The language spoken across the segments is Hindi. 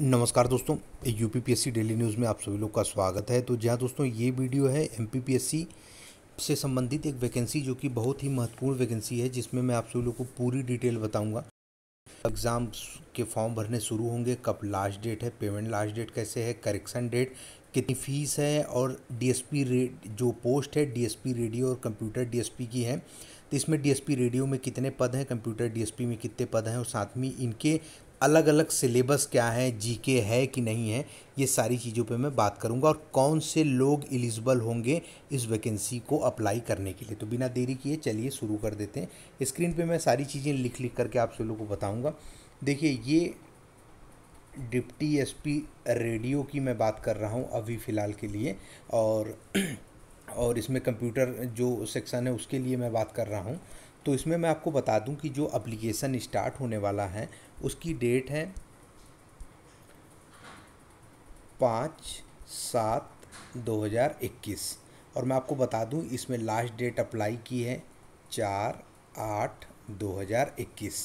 नमस्कार दोस्तों यू डेली न्यूज़ में आप सभी लोग का स्वागत है तो जहाँ दोस्तों ये वीडियो है एम से संबंधित एक वैकेंसी जो कि बहुत ही महत्वपूर्ण वैकेंसी है जिसमें मैं आप सभी लोग को पूरी डिटेल बताऊंगा एग्ज़ाम्स के फॉर्म भरने शुरू होंगे कब लास्ट डेट है पेमेंट लास्ट डेट कैसे है करेक्शन डेट कितनी फ़ीस है और डीएसपी जो पोस्ट है डीएसपी रेडियो और कंप्यूटर डीएसपी की है तो इसमें डीएसपी रेडियो में कितने पद हैं कंप्यूटर डीएसपी में कितने पद हैं और साथ में इनके अलग अलग सिलेबस क्या है जीके है कि नहीं है ये सारी चीज़ों पे मैं बात करूँगा और कौन से लोग एलिजिबल होंगे इस वैकेंसी को अप्लाई करने के लिए तो बिना देरी किए चलिए शुरू कर देते हैं स्क्रीन पे मैं सारी चीज़ें लिख लिख करके आप सब लोग को बताऊँगा देखिए ये डिप्टी एस रेडियो की मैं बात कर रहा हूँ अभी फ़िलहाल के लिए और और इसमें कंप्यूटर जो सेक्शन है उसके लिए मैं बात कर रहा हूँ तो इसमें मैं आपको बता दूं कि जो अप्लीकेशन स्टार्ट होने वाला है उसकी डेट है पाँच सात 2021 और मैं आपको बता दूं इसमें लास्ट डेट अप्लाई की है चार आठ 2021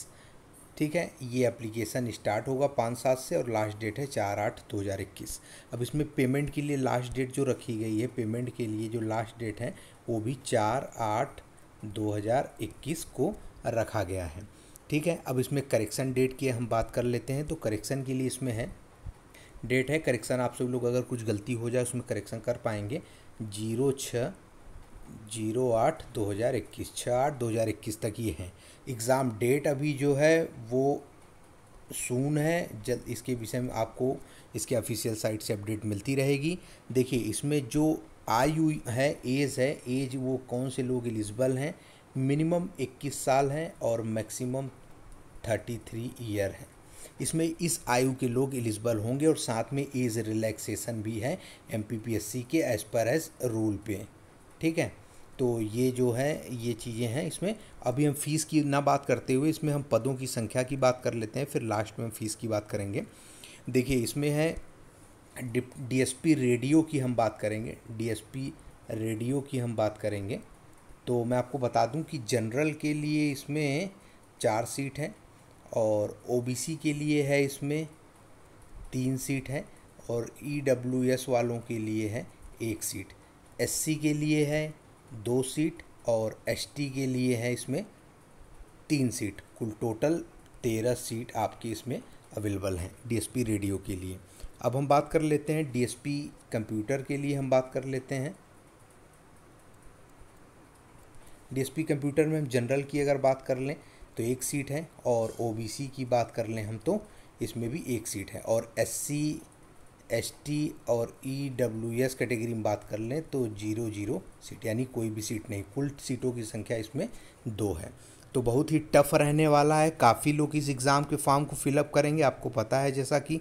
ठीक है ये एप्लीकेशन स्टार्ट होगा पाँच सात से और लास्ट डेट है चार आठ दो हज़ार इक्कीस अब इसमें पेमेंट के लिए लास्ट डेट जो रखी गई है पेमेंट के लिए जो लास्ट डेट है वो भी चार आठ 2021 को रखा गया है ठीक है अब इसमें करेक्शन डेट की हम बात कर लेते हैं तो करेक्शन के लिए इसमें है डेट है करेक्शन आप सब लोग अगर कुछ गलती हो जाए उसमें करेक्शन कर पाएंगे जीरो छः जीरो आठ दो हज़ार इक्कीस छः आठ दो हज़ार इक्कीस तक ये हैं एग्ज़ाम डेट अभी जो है वो सून है जल्द इसके विषय में आपको इसके ऑफिशियल साइट से अपडेट मिलती रहेगी देखिए इसमें जो आयु है एज है एज वो कौन से लोग एलिजिबल हैं मिनिमम 21 साल हैं और मैक्सिमम 33 ईयर हैं इसमें इस आयु के लोग एलिजिबल होंगे और साथ में एज रिलैक्सेशन भी है एम के एज पर एज रूल पे ठीक है तो ये जो है ये चीज़ें हैं इसमें अभी हम फ़ीस की ना बात करते हुए इसमें हम पदों की संख्या की बात कर लेते हैं फिर लास्ट में हम फ़ीस की बात करेंगे देखिए इसमें है डीएसपी रेडियो की हम बात करेंगे डीएसपी रेडियो की हम बात करेंगे तो मैं आपको बता दूं कि जनरल के लिए इसमें चार सीट हैं और ओबीसी के लिए है इसमें तीन सीट है और ईडब्ल्यूएस e वालों के लिए है एक सीट एससी के लिए है दो सीट और एसटी के लिए है इसमें तीन सीट कुल टोटल तेरह सीट आपकी इसमें अवेलेबल हैं डीएसपी रेडियो के लिए अब हम बात कर लेते हैं डीएसपी कंप्यूटर के लिए हम बात कर लेते हैं डीएसपी कंप्यूटर में हम जनरल की अगर बात कर लें तो एक सीट है और ओबीसी की बात कर लें हम तो इसमें भी एक सीट है और एससी एसटी और ईडब्ल्यूएस e कैटेगरी में बात कर लें तो जीरो जीरो सीट यानी कोई भी सीट नहीं कुल सीटों की संख्या इसमें दो है तो बहुत ही टफ रहने वाला है काफ़ी लोग इस एग्ज़ाम के फॉर्म को फिलअप करेंगे आपको पता है जैसा कि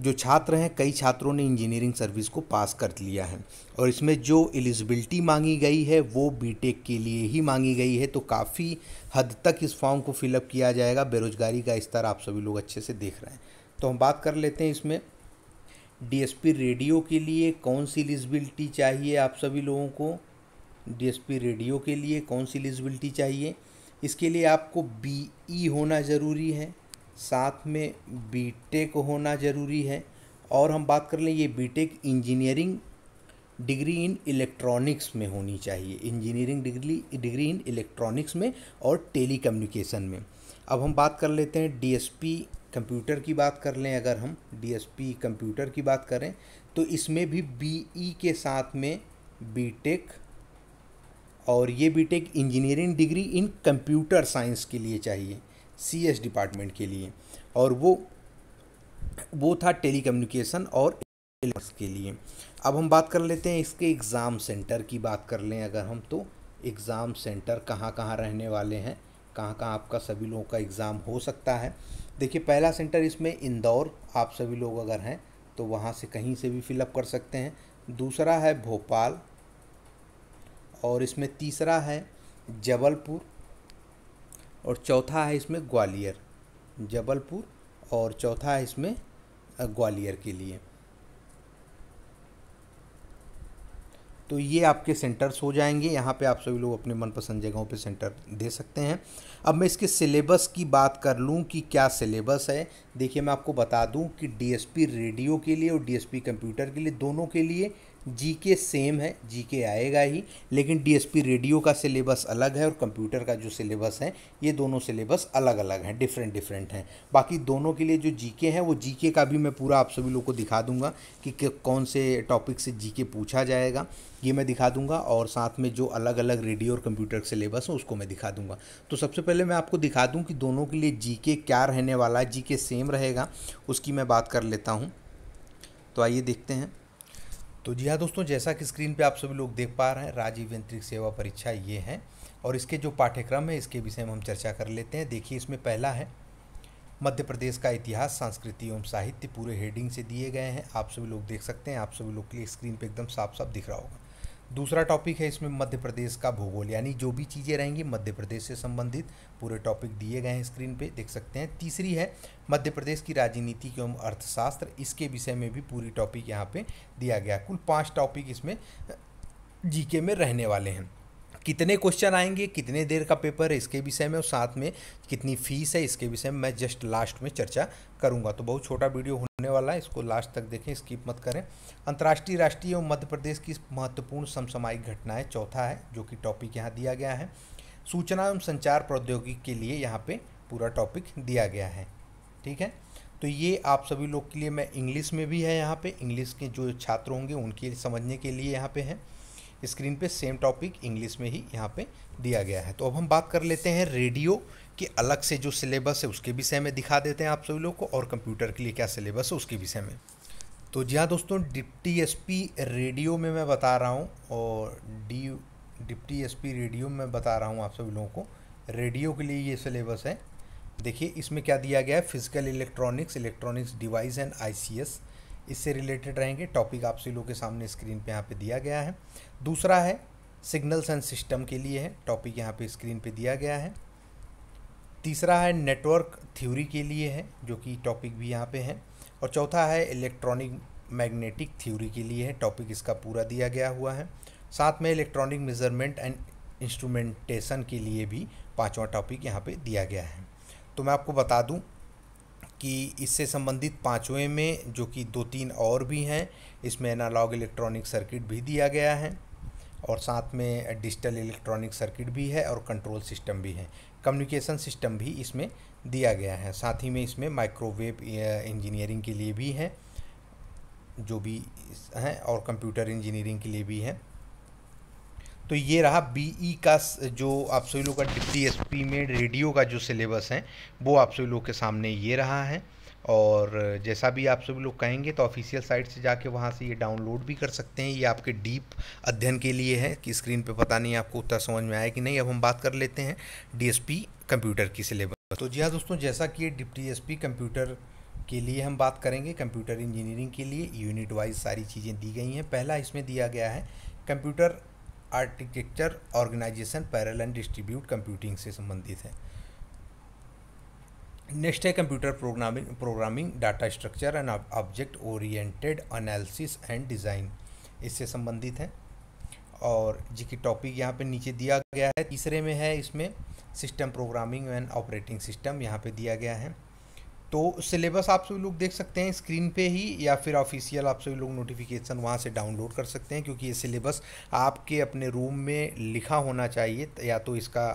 जो छात्र हैं कई छात्रों ने इंजीनियरिंग सर्विस को पास कर लिया है और इसमें जो एलिजिबिलिटी मांगी गई है वो बीटेक के लिए ही मांगी गई है तो काफ़ी हद तक इस फॉर्म को फिलअप किया जाएगा बेरोजगारी का स्तर आप सभी लोग अच्छे से देख रहे हैं तो हम बात कर लेते हैं इसमें डीएसपी रेडियो के लिए कौन सी एलिजिबिलिटी चाहिए आप सभी लोगों को डी रेडियो के लिए कौन सी एलिजिबिलिटी चाहिए इसके लिए आपको बी e होना ज़रूरी है साथ में बीटेक होना ज़रूरी है और हम बात कर लें ये BTech engineering degree in electronics में होनी चाहिए engineering degree degree in electronics में और टेली में अब हम बात कर लेते हैं डीएसपी कंप्यूटर की बात कर लें अगर हम डीएसपी कंप्यूटर की बात करें तो इसमें भी बीई e के साथ में बीटेक और ये BTech engineering degree in computer science के लिए चाहिए सी एस डिपार्टमेंट के लिए और वो वो था टेली कम्युनिकेशन और के लिए अब हम बात कर लेते हैं इसके एग्ज़ाम सेंटर की बात कर लें अगर हम तो एग्ज़ाम सेंटर कहाँ कहाँ रहने वाले हैं कहाँ कहाँ आपका सभी लोगों का एग्ज़ाम हो सकता है देखिए पहला सेंटर इसमें इंदौर आप सभी लोग अगर हैं तो वहाँ से कहीं से भी फिलअप कर सकते हैं दूसरा है भोपाल और इसमें तीसरा है जबलपुर और चौथा है इसमें ग्वालियर जबलपुर और चौथा है इसमें ग्वालियर के लिए तो ये आपके सेंटर्स हो जाएंगे यहाँ पे आप सभी लोग अपने मनपसंद जगहों पे सेंटर दे सकते हैं अब मैं इसके सिलेबस की बात कर लूँ कि क्या सिलेबस है देखिए मैं आपको बता दूँ कि डीएसपी रेडियो के लिए और डीएसपी कंप्यूटर के लिए दोनों के लिए जी के सेम है जी के आएगा ही लेकिन डीएसपी रेडियो का सिलेबस अलग है और कंप्यूटर का जो सिलेबस है ये दोनों सिलेबस अलग अलग हैं डिफरेंट डिफरेंट हैं बाकी दोनों के लिए जो जी के हैं वो जी के का भी मैं पूरा आप सभी लोग को दिखा दूंगा कि, कौन से टॉपिक से जी के पूछा जाएगा ये मैं दिखा दूंगा और साथ में जो अलग अलग रेडियो और कंप्यूटर सिलेबस है उसको मैं दिखा दूंगा तो सबसे पहले मैं आपको दिखा दूँ कि दोनों के लिए जी के क्या रहने वाला है जी के सेम रहेगा उसकी मैं बात कर लेता हूँ तो आइए देखते हैं तो जी हाँ दोस्तों जैसा कि स्क्रीन पे आप सभी लोग देख पा रहे हैं राजीव यंत्रिक सेवा परीक्षा ये है और इसके जो पाठ्यक्रम है इसके विषय में हम चर्चा कर लेते हैं देखिए इसमें पहला है मध्य प्रदेश का इतिहास संस्कृति एवं साहित्य पूरे हेडिंग से दिए गए हैं आप सभी लोग देख सकते हैं आप सभी लोग के लिए स्क्रीन पर एकदम साफ साफ दिख रहा होगा दूसरा टॉपिक है इसमें मध्य प्रदेश का भूगोल यानी जो भी चीज़ें रहेंगी मध्य प्रदेश से संबंधित पूरे टॉपिक दिए गए हैं स्क्रीन पे देख सकते हैं तीसरी है मध्य प्रदेश की राजनीति एवं अर्थशास्त्र इसके विषय में भी पूरी टॉपिक यहाँ पे दिया गया कुल पाँच टॉपिक इसमें जीके में रहने वाले हैं कितने क्वेश्चन आएंगे कितने देर का पेपर है इसके विषय में और साथ में कितनी फीस है इसके विषय में मैं जस्ट लास्ट में चर्चा करूँगा तो बहुत छोटा वीडियो वाला है इसको लास्ट तक देखें स्किप मत करें अंतर्राष्ट्रीय राष्ट्रीय एवं मध्य प्रदेश की महत्वपूर्ण समसामायिक घटनाएं चौथा है जो कि टॉपिक यहाँ दिया गया है सूचना एवं संचार प्रौद्योगिकी के लिए यहाँ पे पूरा टॉपिक दिया गया है ठीक है तो ये आप सभी लोग के लिए मैं इंग्लिश में भी है यहाँ पर इंग्लिश के जो छात्र होंगे उनके समझने के लिए यहाँ पर है स्क्रीन पर सेम टॉपिक इंग्लिश में ही यहाँ पर दिया गया है तो अब हम बात कर लेते हैं रेडियो कि अलग से जो सिलेबस है उसके विषय में दिखा देते हैं आप सभी लोग को और कंप्यूटर के लिए क्या सिलेबस है उसके विषय में तो जी हाँ दोस्तों डिप्टी एस रेडियो में मैं बता रहा हूँ और डी डिप्टी एस रेडियो में बता रहा हूँ आप सभी लोगों को रेडियो के लिए ये सिलेबस है देखिए इसमें क्या दिया गया है physical electronics electronics device and ICS इससे रिलेटेड रहेंगे टॉपिक आप सभी लोगों के सामने स्क्रीन पे यहाँ पे दिया गया है दूसरा है सिग्नल्स एंड सिस्टम के लिए है टॉपिक यहाँ पे स्क्रीन पे दिया गया है तीसरा है नेटवर्क थ्योरी के लिए है जो कि टॉपिक भी यहाँ पे है और चौथा है इलेक्ट्रॉनिक मैग्नेटिक थ्योरी के लिए है टॉपिक इसका पूरा दिया गया हुआ है साथ में इलेक्ट्रॉनिक मेजरमेंट एंड इंस्ट्रूमेंटेशन के लिए भी पांचवा टॉपिक यहाँ पे दिया गया है तो मैं आपको बता दूँ कि इससे संबंधित पाँचवें में जो कि दो तीन और भी हैं इसमें एनालॉग इलेक्ट्रॉनिक सर्किट भी दिया गया है और साथ में डिजिटल इलेक्ट्रॉनिक सर्किट भी है और कंट्रोल सिस्टम भी है कम्युनिकेशन सिस्टम भी इसमें दिया गया है साथ ही में इसमें माइक्रोवेव इंजीनियरिंग के लिए भी है जो भी हैं और कंप्यूटर इंजीनियरिंग के लिए भी है तो ये रहा बीई e का जो आप सभी लोग का डिप्टी एसपी में रेडियो का जो सिलेबस है वो आप सभी लोग के सामने ये रहा है और जैसा भी आप सभी लोग कहेंगे तो ऑफिशियल साइट से जाके वहाँ से ये डाउनलोड भी कर सकते हैं ये आपके डीप अध्ययन के लिए है कि स्क्रीन पे पता नहीं आपको उतना समझ में आया कि नहीं अब हम बात कर लेते हैं डीएसपी कंप्यूटर की सिलेबस तो जी हाँ दोस्तों जैसा कि डी कंप्यूटर के लिए हम बात करेंगे कंप्यूटर इंजीनियरिंग के लिए यूनिट वाइज सारी चीज़ें दी गई हैं पहला इसमें दिया गया है computer architecture organisation parallel and distribute computing से संबंधित है नेक्स्ट है computer programming programming data structure and object oriented analysis and design इससे संबंधित हैं और जी की टॉपिक यहाँ पे नीचे दिया गया है तीसरे में है इसमें system programming and operating system यहाँ पे दिया गया है तो सिलेबस आप सभी लोग देख सकते हैं स्क्रीन पे ही या फिर ऑफिशियल आप सभी लोग नोटिफिकेशन वहाँ से डाउनलोड कर सकते हैं क्योंकि ये सिलेबस आपके अपने रूम में लिखा होना चाहिए या तो इसका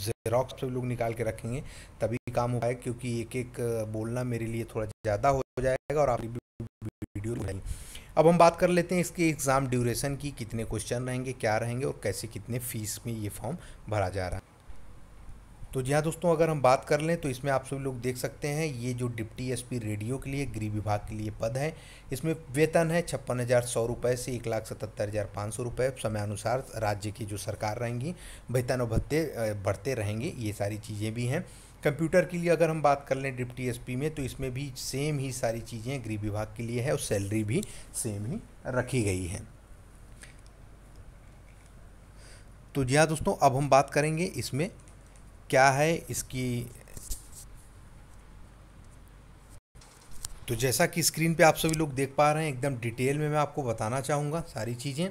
जेरोक्स पे लोग निकाल के रखेंगे तभी काम हो पाएगा क्योंकि एक एक बोलना मेरे लिए थोड़ा ज़्यादा हो जाएगा और आप वीडियो अब हम बात कर लेते हैं इसके एग्ज़ाम ड्यूरेशन की कितने क्वेश्चन रहेंगे क्या रहेंगे और कैसे कितने फीस में ये फॉर्म भरा जा रहा है तो जी हाँ दोस्तों अगर हम बात कर लें तो इसमें आप सभी लोग देख सकते हैं ये जो डिप्टी एसपी रेडियो के लिए गृह विभाग के लिए पद है इसमें वेतन है छप्पन हज़ार सौ रुपये से एक लाख सतहत्तर हज़ार पाँच सौ रुपये समयानुसार राज्य की जो सरकार रहेंगी वेतन और भत्ते बढ़ते रहेंगे ये सारी चीज़ें भी हैं कंप्यूटर के लिए अगर हम बात कर लें डिप्टी एस में तो इसमें भी सेम ही सारी चीज़ें गृह विभाग के लिए है और सैलरी भी सेम ही रखी गई है तो जी हाँ दोस्तों अब हम बात करेंगे इसमें क्या है इसकी तो जैसा कि स्क्रीन पे आप सभी लोग देख पा रहे हैं एकदम डिटेल में मैं आपको बताना चाहूँगा सारी चीज़ें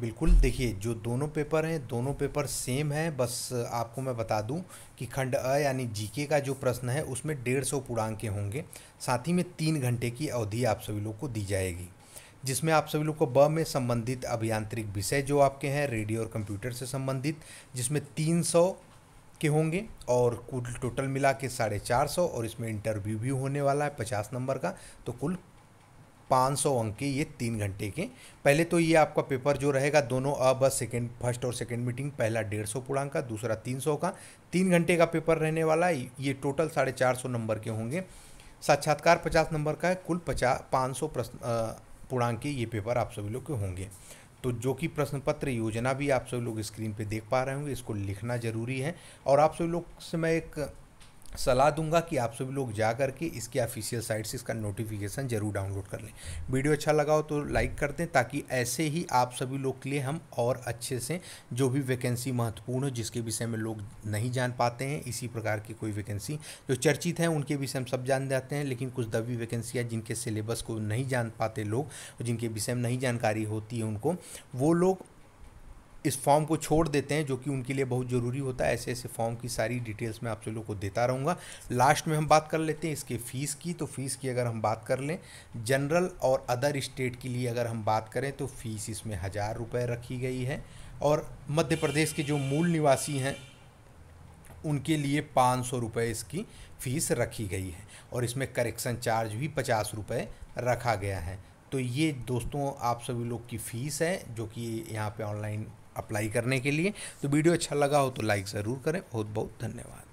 बिल्कुल देखिए जो दोनों पेपर हैं दोनों पेपर सेम हैं बस आपको मैं बता दूं कि खंड अ यानी जीके का जो प्रश्न है उसमें डेढ़ सौ पूर्णांक होंगे साथ ही में तीन घंटे की अवधि आप सभी लोग को दी जाएगी जिसमें आप सभी लोग को ब में संबंधित अभियांत्रिक विषय जो आपके हैं रेडियो और कंप्यूटर से संबंधित जिसमें तीन सौ के होंगे और कुल टोटल मिला के साढ़े चार सौ और इसमें इंटरव्यू भी होने वाला है पचास नंबर का तो कुल पाँच सौ अंक के ये तीन घंटे के पहले तो ये आपका पेपर जो रहेगा दोनों अब सेकेंड फर्स्ट और सेकेंड मीटिंग पहला डेढ़ सौ पूर्णांक का दूसरा तीन सौ का तीन घंटे का पेपर रहने वाला है ये टोटल साढ़े चार सौ नंबर के होंगे साक्षात्कार पचास नंबर का है कुल पचास पाँच सौ प्रश्न पूर्णांक के ये पेपर आप सभी लोग के होंगे तो जो कि प्रश्न पत्र योजना भी आप सब लोग स्क्रीन पे देख पा रहे होंगे इसको लिखना ज़रूरी है और आप सब लोग से मैं एक सलाह दूंगा कि आप सभी लोग जा करके इसके ऑफिशियल साइट से इसका नोटिफिकेशन जरूर डाउनलोड कर लें वीडियो अच्छा लगा हो तो लाइक कर दें ताकि ऐसे ही आप सभी लोग के लिए हम और अच्छे से जो भी वैकेंसी महत्वपूर्ण हो जिसके विषय में लोग नहीं जान पाते हैं इसी प्रकार की कोई वैकेंसी जो चर्चित हैं उनके विषय हम सब जान जाते हैं लेकिन कुछ दबी वैकेंसियाँ जिनके सिलेबस को नहीं जान पाते लोग जिनके विषय में नहीं जानकारी होती है उनको वो लोग इस फॉर्म को छोड़ देते हैं जो कि उनके लिए बहुत ज़रूरी होता है ऐसे ऐसे फॉर्म की सारी डिटेल्स मैं आप लोगों को देता रहूँगा लास्ट में हम बात कर लेते हैं इसके फ़ीस की तो फ़ीस की अगर हम बात कर लें जनरल और अदर स्टेट के लिए अगर हम बात करें तो फ़ीस इसमें हज़ार रुपये रखी गई है और मध्य प्रदेश के जो मूल निवासी हैं उनके लिए पाँच सौ रुपये इसकी फ़ीस रखी गई है और इसमें करेक्शन चार्ज भी पचास रुपये रखा गया है तो ये दोस्तों आप सभी लोग की फ़ीस है जो कि यहाँ पे ऑनलाइन अप्लाई करने के लिए तो वीडियो अच्छा लगा हो तो लाइक ज़रूर करें बहुत बहुत धन्यवाद